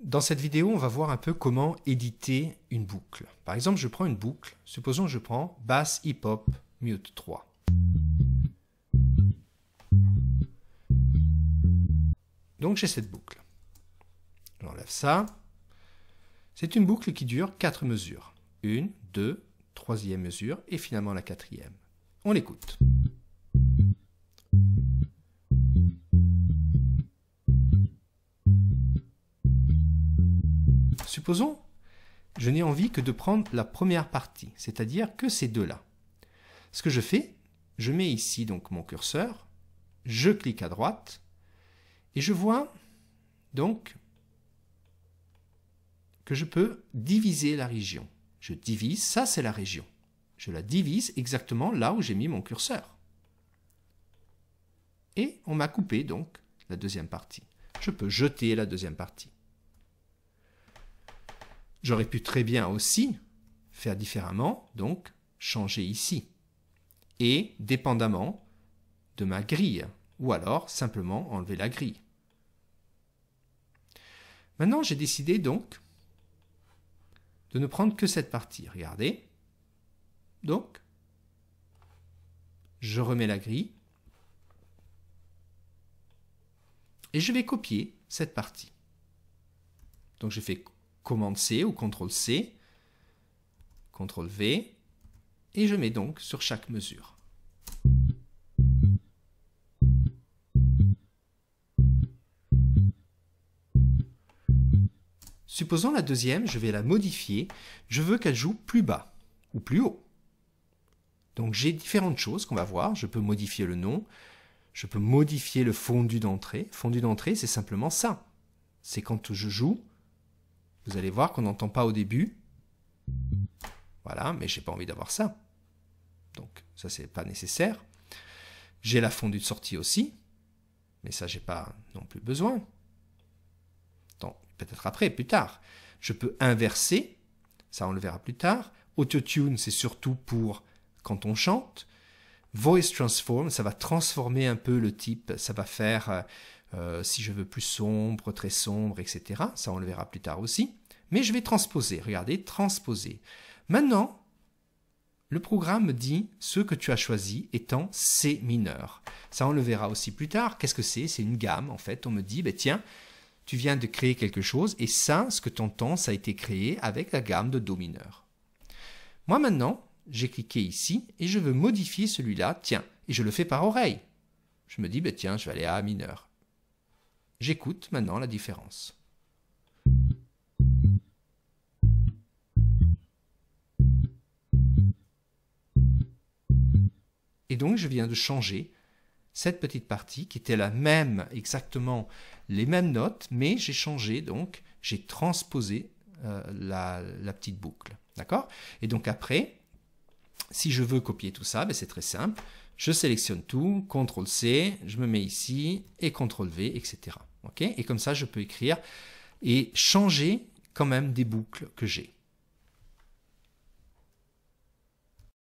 Dans cette vidéo, on va voir un peu comment éditer une boucle. Par exemple, je prends une boucle, supposons que je prends bass hip-hop mute 3. Donc j'ai cette boucle. J'enlève ça. C'est une boucle qui dure 4 mesures. Une, deux, troisième mesure et finalement la quatrième. On l'écoute. Supposons, je n'ai envie que de prendre la première partie, c'est-à-dire que ces deux-là. Ce que je fais, je mets ici donc mon curseur, je clique à droite, et je vois donc que je peux diviser la région. Je divise, ça c'est la région. Je la divise exactement là où j'ai mis mon curseur. Et on m'a coupé donc la deuxième partie. Je peux jeter la deuxième partie. J'aurais pu très bien aussi faire différemment, donc changer ici. Et dépendamment de ma grille, ou alors simplement enlever la grille. Maintenant, j'ai décidé donc de ne prendre que cette partie. Regardez. Donc, je remets la grille et je vais copier cette partie. Donc, je fais Commande C ou CTRL C, CTRL V, et je mets donc sur chaque mesure. Supposons la deuxième, je vais la modifier, je veux qu'elle joue plus bas ou plus haut. Donc j'ai différentes choses qu'on va voir, je peux modifier le nom, je peux modifier le fondu d'entrée. Fondu d'entrée, c'est simplement ça. C'est quand je joue vous allez voir qu'on n'entend pas au début. Voilà, mais j'ai pas envie d'avoir ça. Donc ça c'est pas nécessaire. J'ai la fondue de sortie aussi, mais ça j'ai pas non plus besoin. Peut-être après, plus tard. Je peux inverser, ça on le verra plus tard. Auto-tune, c'est surtout pour quand on chante. Voice transform, ça va transformer un peu le type, ça va faire euh, euh, si je veux plus sombre, très sombre, etc. Ça, on le verra plus tard aussi. Mais je vais transposer, regardez, transposer. Maintenant, le programme dit ce que tu as choisi étant C mineur. Ça, on le verra aussi plus tard. Qu'est-ce que c'est C'est une gamme, en fait. On me dit, ben, tiens, tu viens de créer quelque chose, et ça, ce que tu entends, ça a été créé avec la gamme de Do mineur. Moi, maintenant, j'ai cliqué ici, et je veux modifier celui-là, tiens, et je le fais par oreille. Je me dis, ben, tiens, je vais aller à A mineur. J'écoute maintenant la différence. Et donc je viens de changer cette petite partie qui était la même, exactement les mêmes notes, mais j'ai changé donc, j'ai transposé euh, la petite boucle. D'accord Et donc après, si je veux copier tout ça, ben c'est très simple. Je sélectionne tout, CTRL-C, je me mets ici, et CTRL-V, etc. et comme ça, je peux écrire et changer quand même des boucles que j'ai.